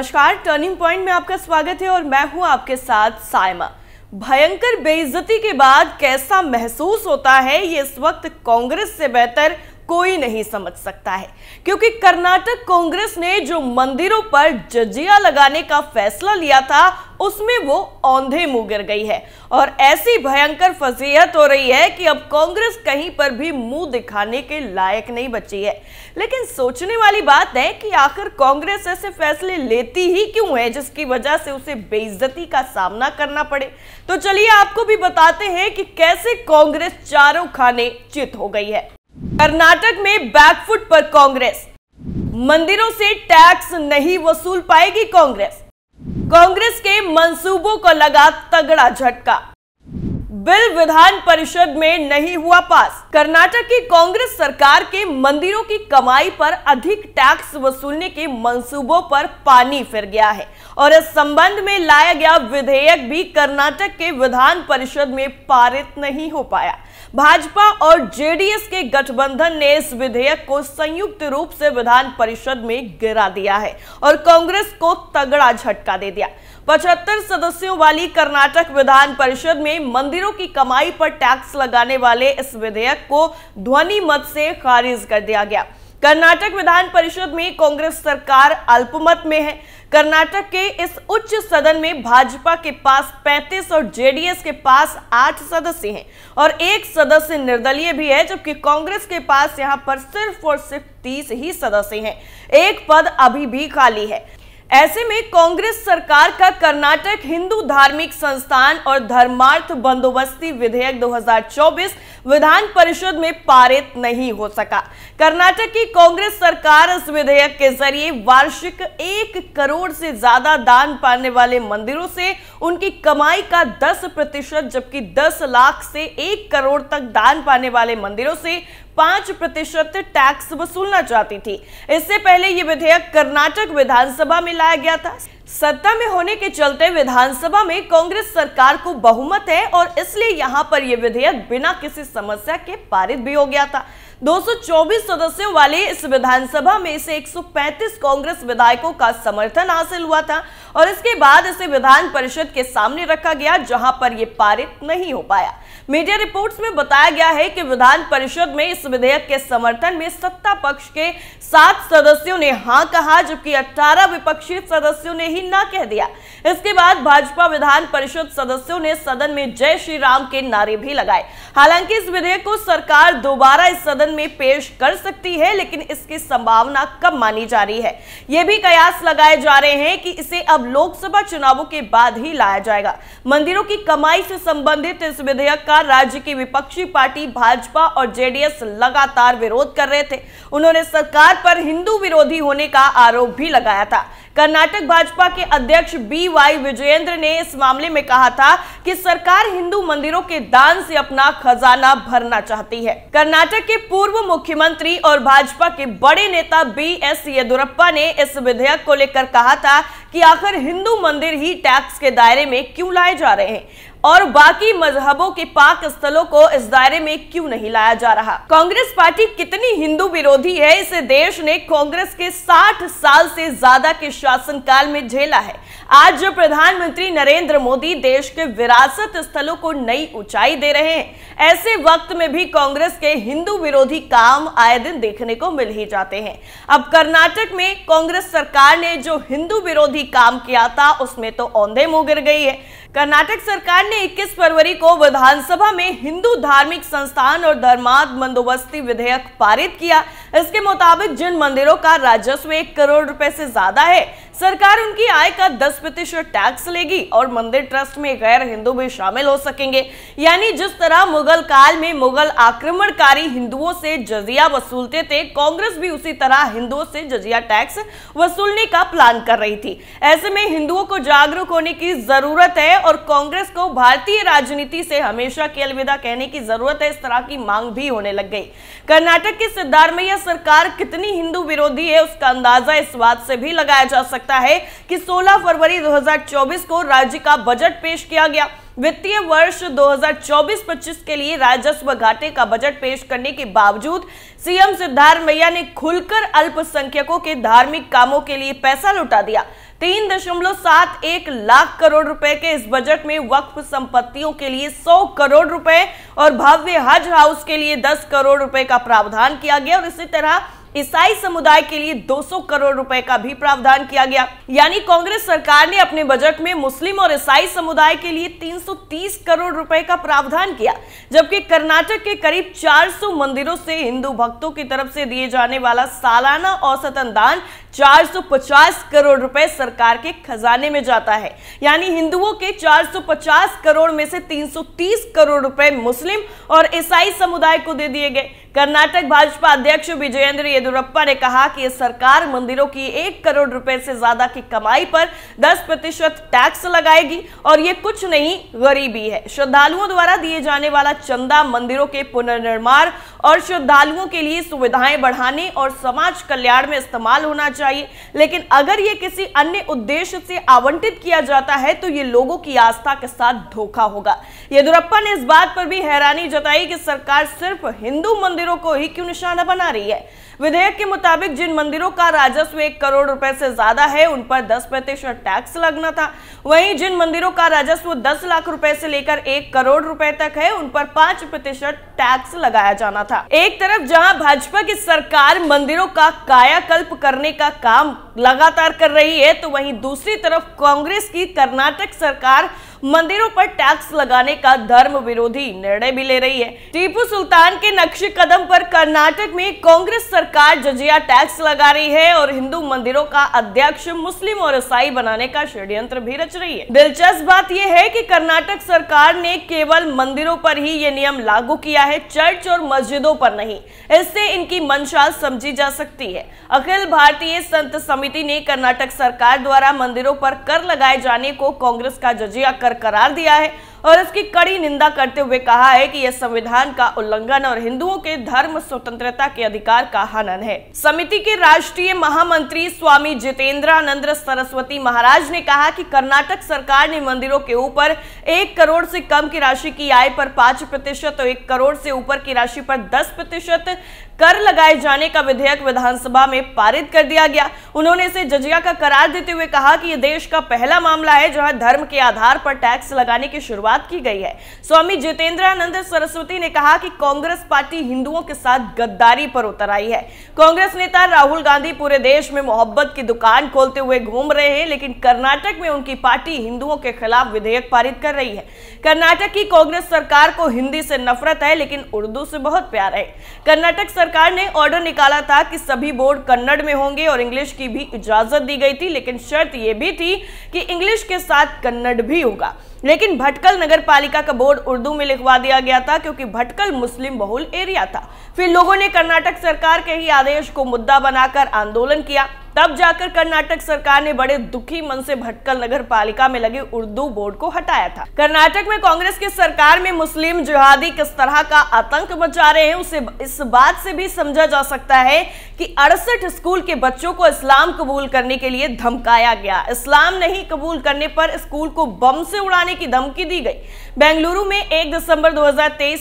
नमस्कार turning point में आपका स्वागत है और मैं हूं आपके साथ साइमा भयंकर बेइज्जती के बाद कैसा महसूस होता है ये इस वक्त कांग्रेस से बेहतर कोई नहीं समझ सकता है क्योंकि कर्नाटक कांग्रेस ने जो मंदिरों पर जजिया लगाने का फैसला लिया था उसमें वो औंधे मुंह गिर गई है और ऐसी भयंकर फजीहत हो रही है कि अब कांग्रेस कहीं पर भी मुंह दिखाने के लायक नहीं बची है लेकिन सोचने वाली बात है कि आखिर कांग्रेस ऐसे फैसले लेती ही क्यों है जिसकी वजह से उसे बेइज्जती का सामना करना पड़े तो चलिए आपको भी बताते हैं कि कैसे कांग्रेस चारों खाने चित हो गई है कर्नाटक में बैकफुट पर कांग्रेस मंदिरों से टैक्स नहीं वसूल पाएगी कांग्रेस कांग्रेस के मंसूबों को लगा तगड़ा झटका बिल विधान परिषद में नहीं हुआ पास कर्नाटक की कांग्रेस सरकार के मंदिरों की कमाई पर अधिक टैक्स वसूलने के मंसूबों पर पानी फिर गया है और इस संबंध में लाया गया विधेयक भी कर्नाटक के विधान परिषद में पारित नहीं हो पाया भाजपा और जेडीएस के गठबंधन ने इस विधेयक को संयुक्त रूप से विधान परिषद में गिरा दिया है और कांग्रेस को तगड़ा झटका दे दिया पचहत्तर सदस्यों वाली कर्नाटक विधान परिषद में मंदिरों की कमाई पर टैक्स लगाने वाले इस विधेयक को ध्वनि मत से खारिज कर दिया गया कर्नाटक विधान परिषद में कांग्रेस सरकार अल्पमत में है कर्नाटक के इस उच्च सदन में भाजपा के पास 35 और जेडीएस के पास 8 सदस्य हैं और एक सदस्य निर्दलीय भी है जबकि कांग्रेस के पास यहां पर सिर्फ और सिर्फ 30 ही सदस्य हैं एक पद अभी भी खाली है ऐसे में कांग्रेस सरकार का कर्नाटक हिंदू धार्मिक संस्थान और धर्मार्थ बंदोबस्ती विधेयक 2024 विधान परिषद में पारित नहीं हो सका कर्नाटक की कांग्रेस सरकार इस विधेयक के जरिए वार्षिक एक करोड़ से ज्यादा दान पाने वाले मंदिरों से उनकी कमाई का 10 प्रतिशत जबकि 10 लाख से एक करोड़ तक दान पाने वाले मंदिरों से पांच प्रतिशत टैक्स वसूलना चाहती थी इससे पहले यह विधेयक कर्नाटक विधानसभा में लाया गया था सत्ता में होने के चलते विधानसभा में कांग्रेस सरकार को बहुमत है और इसलिए यहां पर यह विधेयक बिना किसी समस्या के पारित भी हो गया था 224 सदस्यों वाले इस विधानसभा में इसे 135 कांग्रेस विधायकों का समर्थन हासिल हुआ था और इसके बाद इसे विधान परिषद के सामने रखा गया जहां पर यह पारित नहीं हो पाया मीडिया रिपोर्ट्स में बताया गया है कि विधान परिषद में इस विधेयक के समर्थन में सत्ता पक्ष के सात सदस्यों ने हाँ कहा जबकि अठारह विपक्षी सदस्यों ने ही ना कह दिया इसके बाद भाजपा विधान परिषद सदस्यों ने सदन में जय श्री राम के नारे भी लगाए हालांकि इस विधेयक को सरकार दोबारा इस सदन में पेश कर सकती है लेकिन इसकी संभावना कम मानी जा रही है यह भी कयास लगाए जा रहे हैं कि इसे अब लोकसभा चुनावों के बाद ही लाया जाएगा मंदिरों की कमाई से संबंधित इस विधेयक का लगातार राज्य की विपक्षी पार्टी भाजपा और जेडीएस लगातार विरोध कर रहे थे उन्होंने सरकार पर हिंदू विरोधी होने का आरोप भी लगाया था कर्नाटक भाजपा के अध्यक्ष बी वाई विजयेंद्र ने इस मामले में कहा था कि सरकार हिंदू मंदिरों के दान से अपना खजाना भरना चाहती है कर्नाटक के पूर्व मुख्यमंत्री और भाजपा के बड़े नेता बी एस येदुरप्पा ने इस विधेयक को लेकर कहा था कि आखिर हिंदू मंदिर ही टैक्स के दायरे में क्यों लाए जा रहे हैं और बाकी मजहबों के पाक स्थलों को इस दायरे में क्यों नहीं लाया जा रहा कांग्रेस पार्टी कितनी हिंदू विरोधी है इसे देश ने कांग्रेस के 60 साल से ज्यादा के शासनकाल में झेला है आज प्रधानमंत्री नरेंद्र मोदी देश के विरासत स्थलों को नई ऊंचाई दे रहे हैं ऐसे वक्त में भी कांग्रेस के हिंदू विरोधी काम आए दिन देखने को मिल ही जाते हैं अब कर्नाटक में कांग्रेस सरकार ने जो हिंदू विरोधी काम किया था उसमें तो औंधे मुंह गिर गई है कर्नाटक सरकार ने 21 फरवरी को विधानसभा में हिंदू धार्मिक संस्थान और धर्माद बंदोबस्ती विधेयक पारित किया इसके मुताबिक जिन मंदिरों का राजस्व एक करोड़ रुपए से ज्यादा है सरकार उनकी आय का 10 प्रतिशत टैक्स लेगी और मंदिर ट्रस्ट में गैर हिंदू भी शामिल हो सकेंगे यानी जिस तरह मुगल काल में मुगल आक्रमणकारी हिंदुओं से जजिया वसूलते थे कांग्रेस भी उसी तरह हिंदुओं से जजिया टैक्स वसूलने का प्लान कर रही थी ऐसे में हिंदुओं को जागरूक होने की जरूरत है और कांग्रेस को भारतीय राजनीति से हमेशा की अलविदा कहने की जरूरत है इस तरह की मांग भी होने लग गई कर्नाटक की सिद्धारमैया सरकार कितनी हिंदू विरोधी है उसका अंदाजा इस बात से भी लगाया जा सकता सकता है कि 16 फरवरी 2024 को राज्य का बजट पेश किया गया वित्तीय वर्ष 2024-25 के लिए राजस्व घाटे का बजट पेश करने के बावजूद सीएम मैया ने खुलकर अल्पसंख्यकों के धार्मिक कामों के लिए पैसा लुटा दिया तीन दशमलव सात एक लाख करोड़ रुपए के इस बजट में वक्फ संपत्तियों के लिए सौ करोड़ रुपए और भव्य हज हाउस के लिए दस करोड़ रुपए का प्रावधान किया गया और इसी तरह ईसाई समुदाय के लिए 200 करोड़ रुपए का भी प्रावधान किया गया यानी कांग्रेस सरकार ने अपने बजट में मुस्लिम और ईसाई समुदाय के लिए 330 करोड़ रुपए का प्रावधान किया जबकि कर्नाटक के करीब 400 मंदिरों से हिंदू भक्तों की तरफ से दिए जाने वाला सालाना औसतन दान 450 करोड़ रुपए सरकार के खजाने में जाता है यानी हिंदुओं के 450 करोड़ में से 330 करोड़ रुपए मुस्लिम और ईसाई समुदाय को दे दिए गए कर्नाटक भाजपा अध्यक्ष विजयेंद्र येदुरप्पा ने कहा कि सरकार मंदिरों की एक करोड़ रुपए से ज्यादा की कमाई पर 10 प्रतिशत टैक्स लगाएगी और ये कुछ नहीं गरीबी है श्रद्धालुओं द्वारा दिए जाने वाला चंदा मंदिरों के पुनर्निर्माण और श्रद्धालुओं के लिए सुविधाएं बढ़ाने और समाज कल्याण में इस्तेमाल होना चाहिए चाहिए लेकिन अगर ये किसी अन्य उद्देश्य से आवंटित किया जाता है तो ये लोगों की आस्था के साथ धोखा होगा येदुरप्पा ने इस बात पर भी हैरानी जताई कि सरकार सिर्फ हिंदू मंदिरों को ही क्यों निशाना बना रही है विधेयक के मुताबिक जिन मंदिरों का राजस्व एक करोड़ रुपए से ज्यादा है उन पर दस प्रतिशत टैक्स लगना था वहीं जिन मंदिरों का राजस्व दस लाख रुपए से लेकर एक करोड़ रुपए तक है उन पर पांच प्रतिशत टैक्स लगाया जाना था एक तरफ जहां भाजपा की सरकार मंदिरों का कायाकल्प करने का काम लगातार कर रही है तो वहीं दूसरी तरफ कांग्रेस की कर्नाटक सरकार मंदिरों पर टैक्स लगाने का धर्म विरोधी निर्णय भी ले रही है टीपू सुल्तान के नक्शे कदम पर कर्नाटक में कांग्रेस सरकार जजिया टैक्स लगा रही है और हिंदू मंदिरों का अध्यक्ष मुस्लिम और ईसाई बनाने का षड्यंत्र भी रच रही है दिलचस्प बात यह है कि कर्नाटक सरकार ने केवल मंदिरों पर ही ये नियम लागू किया है चर्च और मस्जिदों पर नहीं इससे इनकी मंशा समझी जा सकती है अखिल भारतीय संत सम समिति ने कर्नाटक सरकार द्वारा मंदिरों पर कर लगाए जाने को कांग्रेस का जजिया कर करार दिया है और इसकी कड़ी निंदा करते हुए कहा है कि यह संविधान का उल्लंघन और हिंदुओं के धर्म स्वतंत्रता के अधिकार का हनन है समिति के राष्ट्रीय महामंत्री स्वामी जितेंद्रानंद सरस्वती महाराज ने कहा कि कर्नाटक सरकार ने मंदिरों के ऊपर एक करोड़ से कम की राशि की आय पर पांच प्रतिशत और एक करोड़ से ऊपर की राशि पर दस प्रतिशत कर लगाए जाने का विधेयक विधानसभा में पारित कर दिया गया उन्होंने इसे जजिया का करार देते हुए कहा कि यह देश का पहला मामला है जहां धर्म के आधार पर टैक्स लगाने की शुरुआत की गई है स्वामी जितेंद्रानंद सरस्वती ने कहा कि कांग्रेस पार्टी हिंदुओं के साथ गद्दारी पर उतर आई है कांग्रेस नेता राहुल गांधी पूरे देश में मोहब्बत की दुकान खोलते हुए घूम रहे हैं लेकिन कर्नाटक में उनकी पार्टी हिंदुओं के खिलाफ विधेयक पारित कर रही है कर्नाटक की कांग्रेस सरकार को हिंदी से नफरत है लेकिन उर्दू से बहुत प्यार है कर्नाटक सरकार सरकार ने ऑर्डर निकाला था कि सभी बोर्ड कन्नड़ में होंगे और इंग्लिश की भी इजाजत दी गई थी लेकिन शर्त यह भी थी कि इंग्लिश के साथ कन्नड़ भी होगा लेकिन भटकल नगर पालिका का बोर्ड उर्दू में लिखवा दिया गया था क्योंकि भटकल मुस्लिम बहुल एरिया था फिर लोगों ने कर्नाटक सरकार के ही आदेश को मुद्दा बनाकर आंदोलन किया तब जाकर कर्नाटक सरकार ने बड़े दुखी मन से भटकल नगर पालिका में लगे उर्दू बोर्ड को हटाया था कर्नाटक में कांग्रेस की सरकार में मुस्लिम जिहादी किस तरह का आतंक मचा रहे हैं उसे इस बात से भी समझा जा सकता है कि अड़सठ स्कूल के बच्चों को इस्लाम कबूल करने के लिए धमकाया गया इस्लाम नहीं कबूल करने पर स्कूल को बम से उड़ाने की धमकी दी गई बेंगलुरु में एक दिसंबर दो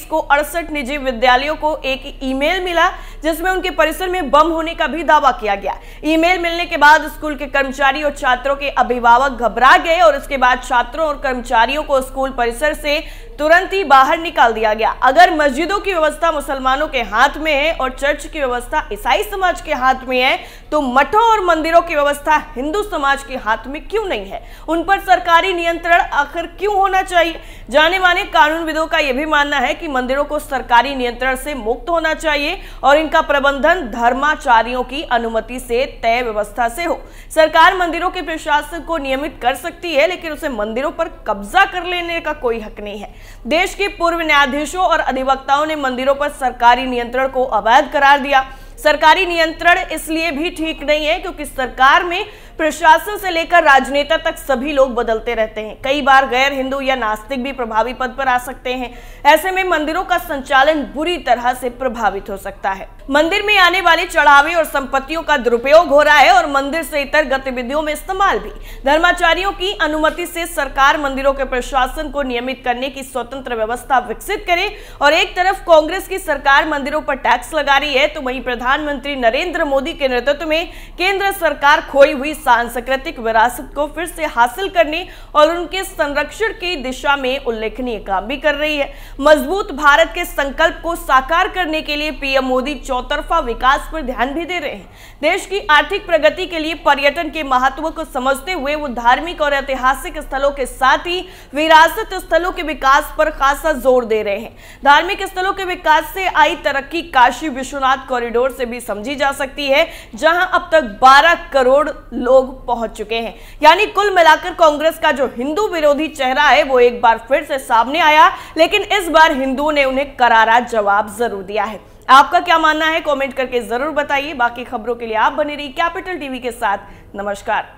को अड़सठ निजी विद्यालयों को एक ईमेल मिला जिसमें उनके परिसर में बम होने का भी दावा किया गया ईमेल मिलने के बाद स्कूल के कर्मचारी और छात्रों के अभिभावक घबरा गए और इसके बाद छात्रों और कर्मचारियों को स्कूल परिसर से तुरंत ही बाहर निकाल दिया गया अगर मस्जिदों की व्यवस्था मुसलमानों के हाथ में है और चर्च की व्यवस्था ईसाई समाज के हाथ में है तो मठों और मंदिरों की व्यवस्था हिंदू समाज के हाथ में क्यों नहीं है उन पर सरकारी नियंत्रण आखिर क्यों होना चाहिए जाने माने कानूनविदों का यह भी मानना है कि मंदिरों को सरकारी नियंत्रण से मुक्त होना चाहिए और इन इनका प्रबंधन धर्माचार्यों की अनुमति से तय व्यवस्था से हो सरकार मंदिरों के प्रशासन को नियमित कर सकती है लेकिन उसे मंदिरों पर कब्जा कर लेने का कोई हक नहीं है देश के पूर्व न्यायाधीशों और अधिवक्ताओं ने मंदिरों पर सरकारी नियंत्रण को अवैध करार दिया सरकारी नियंत्रण इसलिए भी ठीक नहीं है क्योंकि सरकार में प्रशासन से लेकर राजनेता तक सभी लोग बदलते रहते हैं कई बार गैर हिंदू या नास्तिक भी प्रभावी पद पर आ सकते हैं ऐसे में मंदिरों का संचालन बुरी तरह से प्रभावित हो सकता है मंदिर में आने वाले चढ़ावे और संपत्तियों का दुरुपयोग हो रहा है और मंदिर से इतर गतिविधियों में इस्तेमाल भी धर्माचार्यों की अनुमति से सरकार मंदिरों के प्रशासन को नियमित करने की स्वतंत्र व्यवस्था विकसित करे और एक तरफ कांग्रेस की सरकार मंदिरों पर टैक्स लगा रही है तो वही प्रधानमंत्री नरेंद्र मोदी के नेतृत्व में केंद्र सरकार खोई हुई सांस्कृतिक विरासत को फिर से हासिल करने और उनके संरक्षण की दिशा में उल्लेखनीय काम भी कर रही है मजबूत भारत के संकल्प को साकार करने के लिए पीएम मोदी चौतरफा विकास पर ध्यान भी दे रहे हैं देश की आर्थिक प्रगति के लिए पर्यटन के महत्व को समझते हुए वो धार्मिक और ऐतिहासिक स्थलों के साथ ही विरासत स्थलों के विकास पर खासा जोर दे रहे हैं धार्मिक स्थलों के विकास से आई तरक्की काशी विश्वनाथ कॉरिडोर से भी समझी जा सकती है जहां अब तक 12 करोड़ लोग लोग पहुंच चुके हैं यानी कुल मिलाकर कांग्रेस का जो हिंदू विरोधी चेहरा है वो एक बार फिर से सामने आया लेकिन इस बार हिंदुओं ने उन्हें करारा जवाब जरूर दिया है आपका क्या मानना है कमेंट करके जरूर बताइए बाकी खबरों के लिए आप बने रहिए कैपिटल टीवी के साथ नमस्कार